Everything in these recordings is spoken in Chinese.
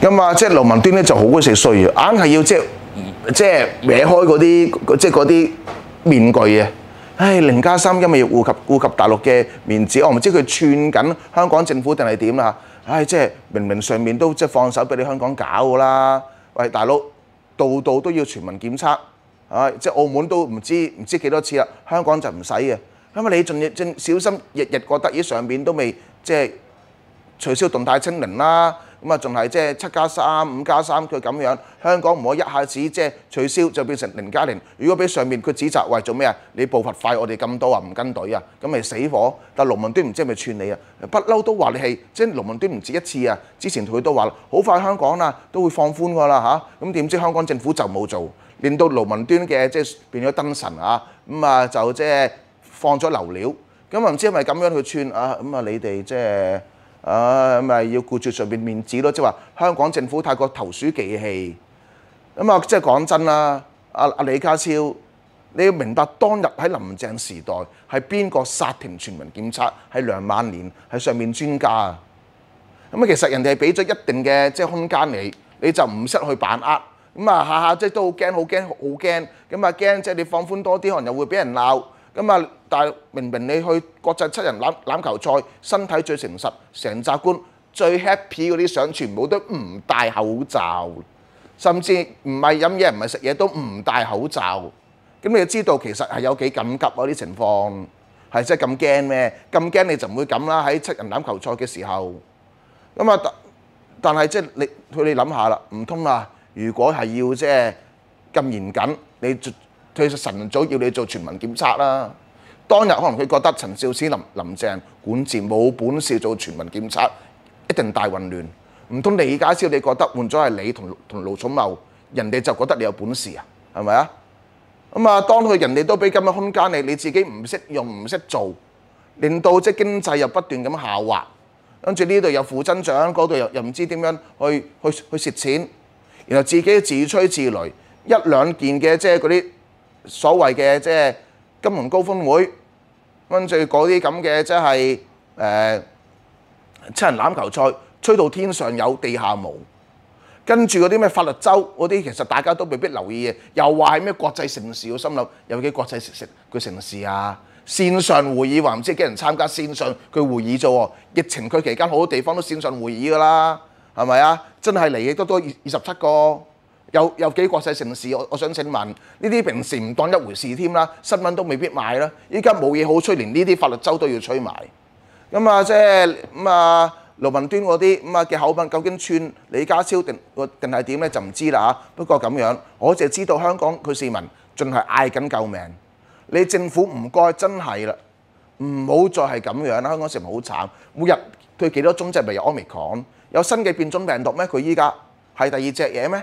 咁啊，即係劉文端咧就好鬼死衰嘅，硬係要即係即係歪開嗰啲即係嗰啲面具啊！唉，零加三，因啊要顧及顧及大陸嘅面子。我唔知佢串緊香港政府定係點啦。唉，即係明明上面都即係放手俾你香港搞噶啦。喂，大佬，度度都要全民檢測。啊，即係澳門都唔知唔知幾多次啦。香港就唔使嘅。咁啊，你仲要正小心日日覺得，咦上面都未即係取消動態清零啦。咁啊，仲係即係七加三、五加三，佢咁樣香港唔可以一下子即係取消，就變成零加零。如果俾上面佢指責，喂做咩啊？你步伐快，我哋咁多啊，唔跟隊啊，咁咪死火。但係羅文端唔知係咪串你啊？不嬲都話你係，即係農文端唔止一次啊。之前同佢都話，好快香港啦，都會放寬個啦嚇。咁點知香港政府就冇做，令到農文端嘅即係變咗燈神啊。咁啊就即係放咗流料，咁啊唔知係咪咁樣去串啊？咁啊你哋即係。啊，咪要顧住上面面子咯，即係話香港政府太過投鼠忌器。咁啊，即係講真啦，阿阿李家超，你要明白當日喺林鄭時代係邊個殺停全民檢測係梁萬年係上面專家啊。咁啊，其實人哋係俾咗一定嘅即係空間你，你就唔失去把握。咁啊，下下即係都好驚、好驚、好驚。咁啊，驚即係你放寬多啲，可能又會俾人鬧。咁啊！但明明你去國際七人欖欖球賽，身體最誠實，成集觀最 happy 嗰啲相，全部都唔戴口罩，甚至唔係飲嘢唔係食嘢都唔戴口罩。咁你知道其實係有幾緊急啊啲情況，係真係咁驚咩？咁驚你就唔會咁啦。喺七人欖球賽嘅時候，咁啊，但係即係你佢你諗下啦，唔通啊？如果係要即係咁嚴謹，你？其實早要你做全民檢測啦，當日可能佢覺得陳少始林林鄭管治冇本事做全民檢測，一定大混亂。唔通你介紹你覺得換咗係你同同盧寵茂，人哋就覺得你有本事啊？係咪啊？咁啊，當佢人哋都俾咁嘅空間你，你自己唔識用唔識做，令到即經濟又不斷咁下滑，跟住呢度又負增長，嗰度又又唔知點樣去去去蝕錢，然後自己自吹自擂一兩件嘅即係嗰啲。所謂嘅即係金融高峰會，跟住嗰啲咁嘅即係誒七人攬球賽，吹到天上有地下無，跟住嗰啲咩法律州嗰啲，其實大家都未必留意嘅，又話係咩國際城市，我心諗有幾國際城市佢城市啊！線上會議話唔知幾人參加線上佢會議啫喎，疫情佢期間好多地方都線上會議噶啦，係咪啊？真係嚟嘅都多二二十七個。有有幾國際城市，我我想請問呢啲平時唔當一回事添啦，新聞都未必買啦。依家冇嘢好吹，連呢啲法律州都要吹埋咁啊！即係咁啊，盧文端嗰啲咁啊嘅口品，究竟串李家超定定係點咧？就唔知啦不過咁樣，我就係知道香港佢市民盡係嗌緊救命。你政府唔該真係啦，唔好再係咁樣啦。香港市民好慘，每日佢幾多宗即係咪有 omicron 有新嘅變種病毒咩？佢依家係第二隻嘢咩？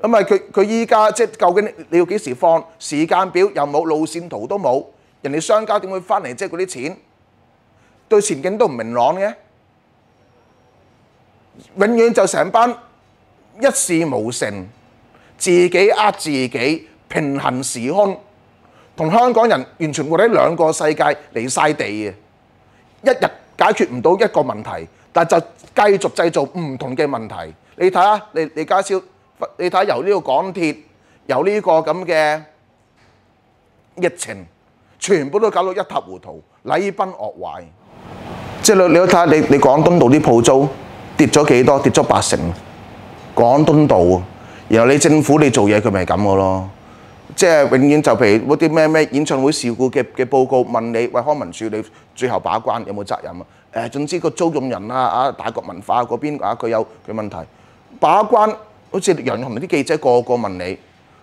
咁啊！佢佢依家即係究竟你要幾時放時間表？又冇路線圖，都冇人哋商家點會翻嚟？即係嗰啲錢對前景都唔明朗嘅，永遠就成班一事無成，自己呃自己，平衡時空同香港人完全活喺兩個世界離晒地嘅，一日解決唔到一個問題，但就繼續製造唔同嘅問題。你睇下你李家超。你睇由呢個港鐵，由呢個咁嘅疫情，全部都搞到一塌糊塗，禮崩樂壞。即係你你睇下你你廣東度啲鋪租跌咗幾多？跌咗八成。廣東度，然後你政府你做嘢佢咪咁嘅咯？即係永遠就譬如嗰啲咩咩演唱會事故嘅嘅報告，問你喂康文署你最後把關有冇責任啊？誒，總之個租用人啊啊大國文化嗰邊啊佢有佢問題把關。好似楊同啲記者個個問你，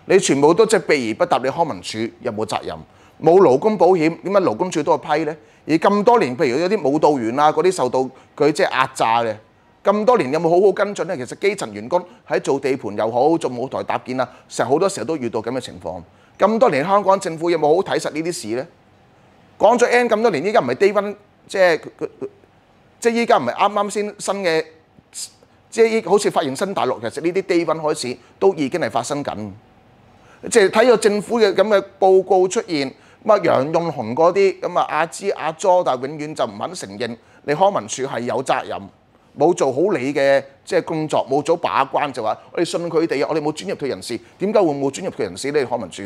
你全部都即係避而不答，你康文署有冇責任？冇勞工保險，點解勞工處都去批呢？而咁多年，譬如有啲舞蹈員啊，嗰啲受到佢即係壓榨嘅，咁多年有冇好好跟進呢？其實基層員工喺做地盤又好，做舞台搭建啊，成好多時候都遇到咁嘅情況。咁多年香港政府有冇好體實呢啲事呢？講咗 N 咁多年，依家唔係低温，即係即係依家唔係啱啱先新嘅。即係好似發現新大陸，其實呢啲低温開始都已經係發生緊。即係睇個政府嘅咁嘅報告出現，乜楊潤雄嗰啲咁啊阿芝阿咗，但係永遠就唔肯承認你康文署係有責任，冇做好你嘅即係工作，冇早把關就話我哋信佢哋啊！我哋冇專業嘅人士，點解會冇專業嘅人士咧？康文署，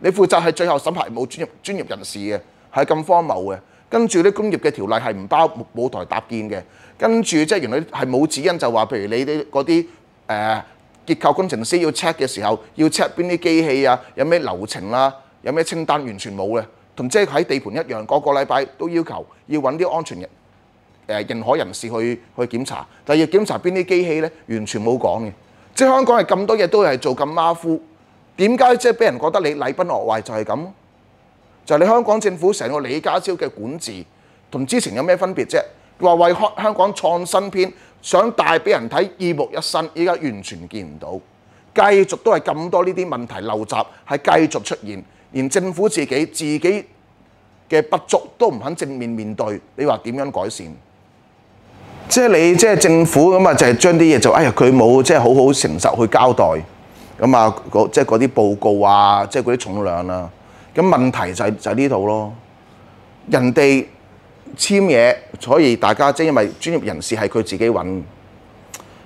你負責係最後審核，冇專業專業人士嘅，係咁荒謬嘅。跟住啲工業嘅條例係唔包舞台搭建嘅。跟住即係原來係冇指引，就話譬如你啲嗰啲誒結構工程師要 check 嘅時候，要 check 邊啲機器啊，有咩流程啦，有咩清單，完全冇嘅。同即係喺地盤一樣，個個禮拜都要求要揾啲安全人誒認可人士去去檢查，但要檢查邊啲機器咧，完全冇講嘅。即係香港係咁多嘢都係做咁馬虎，點解即係俾人覺得你禮賓樂壞就係咁？就係你香港政府成個李家超嘅管治同之前有咩分別啫？話為香港創新篇，想帶俾人睇耳目一新，依家完全見唔到，繼續都係咁多呢啲問題漏雜，係繼續出現，連政府自己自己嘅不足都唔肯正面面對，你話點樣改善？即係你即係政府咁啊，就係將啲嘢就哎呀，佢冇即係好好誠實去交代咁啊，即係嗰啲報告啊，即係嗰啲重量啊，咁問題就就係呢度咯，人哋。簽嘢，所以大家即係因為專業人士係佢自己揾，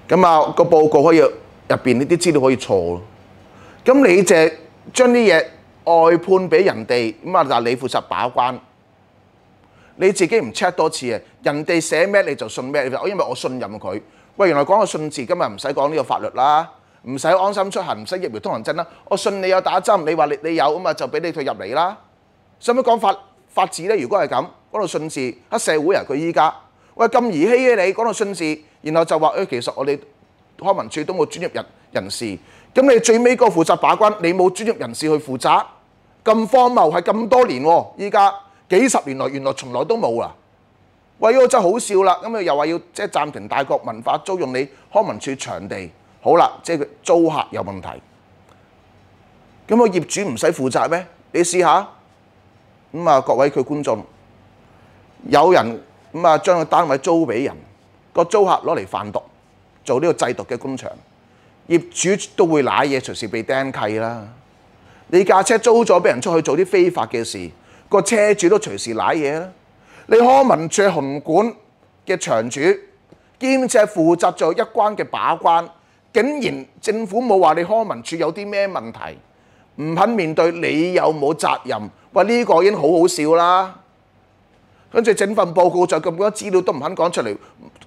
咁啊個報告可以入邊呢啲資料可以錯，咁你就將啲嘢外判俾人哋，咁啊但你負責把關，你自己唔 check 多次啊，人哋寫咩你就信咩，因為我信任佢。喂，原來講個信字，今日唔使講呢個法律啦，唔使安心出行，唔使疫苗通行證啦，我信你有打針，你話你你有咁啊，就俾你退入嚟啦。使唔使講法法治咧？如果係咁？讲到信字，黑社会啊！佢依家喂咁儿戏嘅你，讲到信字，然后就话诶，其实我哋康文署都冇专业人人士，咁你最尾个负责把关，你冇专业人士去负责，咁荒谬系咁多年，依家几十年来原来从来都冇啊！喂，真係好笑啦！咁又话要即系暂停大角文化租用你康文署场地，好啦，即系租客有问题，咁个业主唔使负责咩？你试下，咁啊，各位佢观众。有人咁啊，將個單位租俾人，個租客攞嚟販毒，做呢個製毒嘅工場，業主都會舐嘢，隨時被釘契啦。你架車租咗俾人出去做啲非法嘅事，個車主都隨時舐嘢啦。你康文處紅館嘅場主，兼且負責做一關嘅把關，竟然政府冇話你康文處有啲咩問題，唔肯面對，你有冇責任？喂，呢個已經好好笑啦！跟住整份報告就咁多資料都唔肯講出嚟，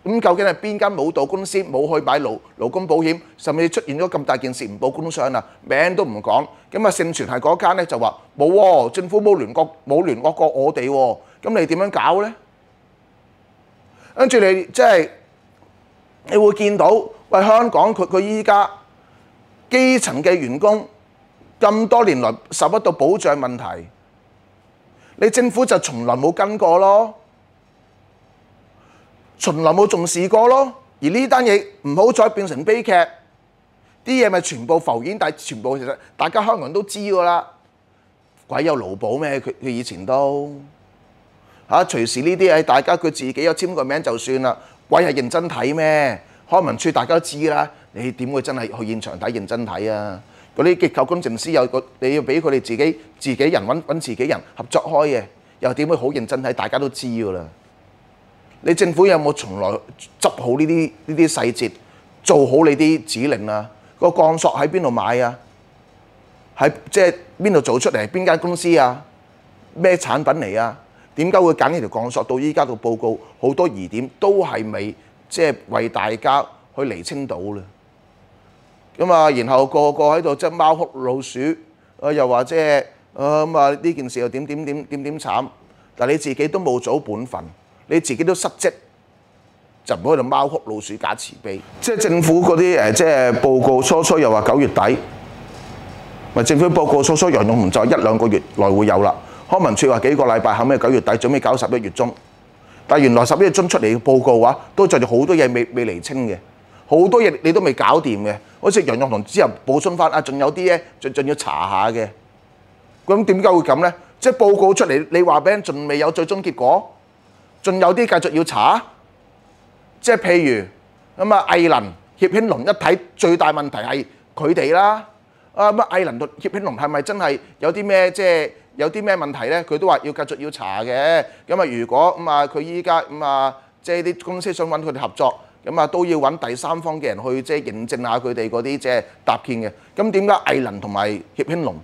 咁究竟係邊間舞蹈公司冇去買勞勞工保險，甚至出現咗咁大件事唔報官上啊？名都唔講，咁啊盛傳係嗰間咧就話冇喎，政府冇聯國冇聯國過我哋喎，咁你點樣搞咧？跟住你即係，你會見到喂香港佢佢依家基層嘅員工咁多年來受不到保障問題。你政府就從來冇跟過咯，從來冇重視過咯，而呢單嘢唔好再變成悲劇，啲嘢咪全部浮現，但全部其實大家香港人都知㗎啦，鬼有勞保咩？佢佢以前都嚇隨時呢啲係大家佢自己有簽個名就算啦，鬼係認真睇咩？康文處大家都知啦，你點會真係去現場睇認真睇啊？嗰啲結構工程師有個你要俾佢哋自己自己人揾揾自己人合作開嘅，又點會好認真睇？大家都知噶啦。你政府有冇從來執好呢啲呢啲細節，做好你啲指令啊？個鋼索喺邊度買啊？喺即係邊度做出嚟？邊間公司啊？咩產品嚟啊？點解會揀呢條鋼索？到依家個報告好多疑點都係未即係為大家去釐清到啦。咁啊，然後個個喺度即係貓哭老鼠，啊又話即係啊咁啊呢件事又點點點點點慘。但你自己都冇做本分，你自己都失職，就唔好喺度貓哭老鼠，假慈悲。即係政府嗰啲誒，即係報告，初初又話九月底，咪政府報告初初，楊勇唔就一兩個月內會有啦。康文處話幾個禮拜後尾九月底，最尾搞十一月中，但原來十一月中出嚟嘅報告啊，都仲有好多嘢未未釐清嘅，好多嘢你都未搞掂嘅。好似楊玉棠之後報充翻啊，仲有啲咧，仲仲要查下嘅。咁點解會咁咧？即係報告出嚟，你話俾人仲未有最終結果，仲有啲繼續要查。即係譬如咁啊，藝能、協興龍一睇最大問題係佢哋啦。啊，乜藝能同協興龍係咪真係有啲咩？即係有啲咩問題咧？佢都話要繼續要查嘅。咁啊，如果咁啊，佢依家咁啊，即係啲公司想揾佢哋合作。咁啊，都要揾第三方嘅人去即係認證下佢哋嗰啲即係搭建嘅。咁點解藝能同埋協興龍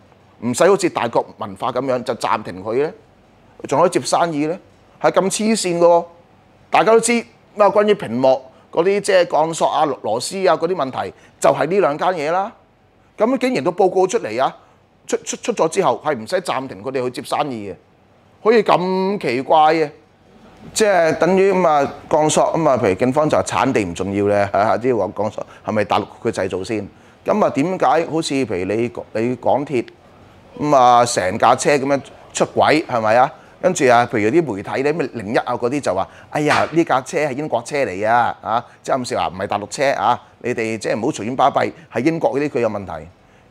唔使好似大國文化咁樣就暫停佢咧？仲可以接生意咧？係咁黐線噶喎！大家都知咩？關於屏幕嗰啲即係鋼索啊、螺絲啊嗰啲問題，就係呢兩間嘢啦。咁竟然都報告出嚟啊！出出出咗之後，係唔使暫停佢哋去接生意嘅，可以咁奇怪嘅？即係等於咁啊，降索啊嘛，譬如警方就係產地唔重要咧，即係話降索係咪大陸佢製造先？咁啊，點解好似譬如你你港鐵咁啊，成架車咁樣出軌係咪啊？跟住啊，譬如啲媒體咧，咩零一啊嗰啲就話：哎呀，呢架車係英國車嚟啊！啊，即係暗示話，唔係大陸車啊！你哋即係唔好隨便巴閉，係英國嗰啲佢有問題。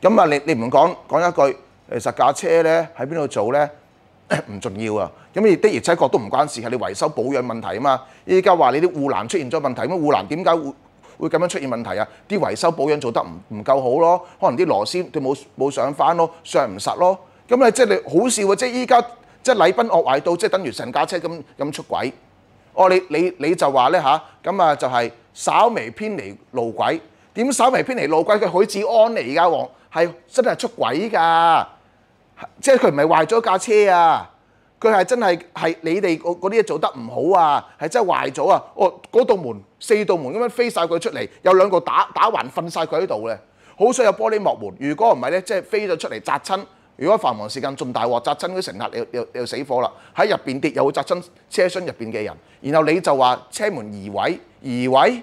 咁啊，你你唔講講一句，其實架車咧喺邊度做咧？唔重要啊！咁亦的而且確都唔關事，係你維修保養問題啊嘛！依家話你啲護欄出現咗問題，咁護欄點解會會咁樣出現問題啊？啲維修保養做得唔唔夠好咯，可能啲螺絲佢冇冇上翻咯，上唔實咯。咁咧即係你好笑啊！即係依家即係禮賓惡壞到即係等於成架車咁咁出軌。哦，你你你就話咧嚇咁啊，就係稍微偏離路軌，點稍微偏離路軌？佢許志安嚟㗎喎，係真係出軌㗎！即係佢唔係壞咗架車啊！佢係真係係你哋嗰啲嘢做得唔好啊！係真係壞咗啊！哦，嗰道門四道門咁樣飛晒佢出嚟，有兩個打打橫瞓晒佢喺度咧。好彩有玻璃幕門，如果唔係咧，即係飛咗出嚟砸親。如果繁忙時間仲大鑊砸親啲乘客，又又又死火啦！喺入邊跌又會砸親車廂入邊嘅人。然後你就話車門移位，移位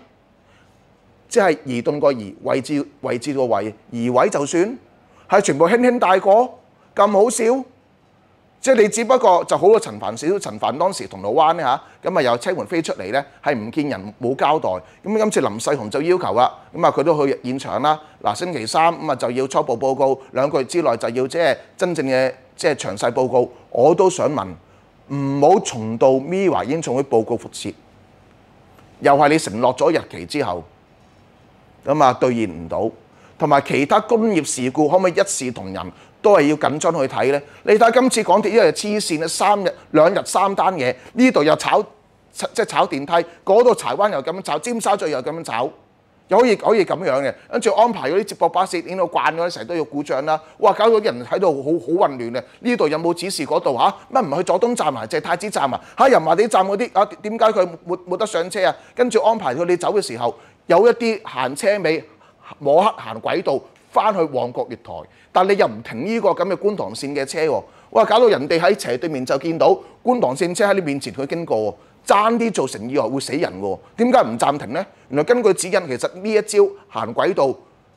即係移動個移位置位置個位移位就算係全部輕輕大過。咁好笑，即係你只不過就好過陳凡少，陳凡當時銅鑼灣咧嚇，咁啊有車門飛出嚟咧，係唔見人冇交代。咁今次林世雄就要求啦，咁啊佢都去現場啦。嗱，星期三咁啊就要初步報告，兩個月之內就要即係真正嘅即係詳細報告。我都想問，唔好重蹈 MIA 應從報告覆視，又係你承諾咗日期之後，咁啊兑現唔到。同埋其他工業事故，可唔可以一視同仁？都係要緊張去睇呢。你睇今次港鐵一日黐線咧，三日兩日三單嘢，呢度又炒即係炒電梯，嗰度柴灣又咁樣炒，尖沙咀又咁樣炒，又可以可以咁樣嘅。跟住安排嗰啲接駁巴士，影到慣咗成日都要鼓掌啦。哇！搞到人喺度好好混亂嘅。呢度有冇指示？嗰度嚇乜唔去佐敦站埋，淨太子站啊？嚇，人麻地站嗰啲啊？點解佢冇冇得上車啊？跟住安排佢你走嘅時候，有一啲行車尾。摸黑行軌道翻去旺角月台，但你又唔停呢個咁嘅觀塘線嘅車喎，哇！搞到人哋喺斜對面就見到觀塘線車喺你面前佢經過，爭啲造成意外會死人喎！點解唔暫停呢？原來根據指引，其實呢一招行軌道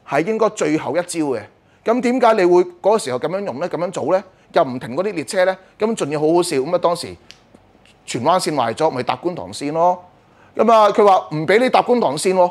係應該最後一招嘅。咁點解你會嗰個時候咁樣用呢？咁樣做呢？又唔停嗰啲列車呢？咁仲要好好笑咁啊！當時荃灣線壞咗，咪搭觀塘線咯。咁啊，佢話唔俾你搭觀塘線喎。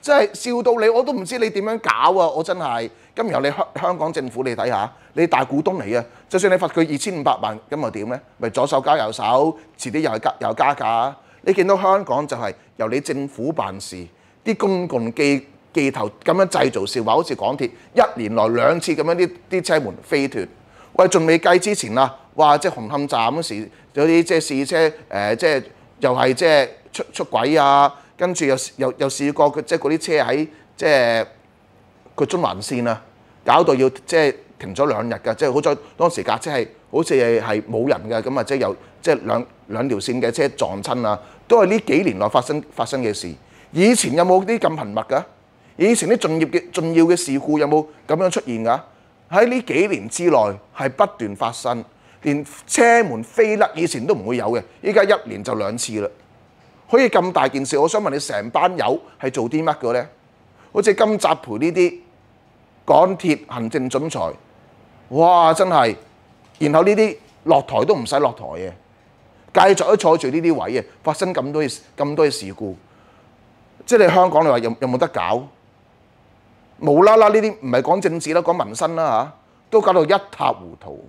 即係笑到你，我都唔知你點樣搞啊！我真係。咁由你香香港政府，你睇下，你大股東嚟啊，就算你罰佢二千五百萬，咁又點呢？咪左手加右手，遲啲又加又加價。你見到香港就係由你政府辦事，啲公共機機頭咁樣製造笑話，好似港鐵一年來兩次咁樣啲啲車門飛脱。喂，仲未計之前啦，哇！即係紅磡站嗰時有啲即係試車，誒即係又係即係出出軌啊！跟住又又又試過，即係嗰啲車喺即係佢中環線啊，搞到要即係停咗兩日㗎，即係好在當時架車係好似係冇人嘅，咁啊即係有即係兩兩條線嘅車撞親啊，都係呢幾年內發生發生嘅事。以前有冇啲咁頻密㗎？以前啲重要嘅重要嘅事故有冇咁樣出現㗎？喺呢幾年之內係不斷發生，連車門飛甩以前都唔會有嘅，依家一年就兩次啦。可以咁大件事，我想問你成班友係做啲乜嘅咧？好似金澤培呢啲港鐵行政總裁，哇真係，然後呢啲落台都唔使落台嘅，繼續都坐住呢啲位嘅，發生咁多咁多事故，即係你香港你話有有冇得搞？無啦啦呢啲唔係講政治啦，講民生啦嚇，都搞到一塌糊塗。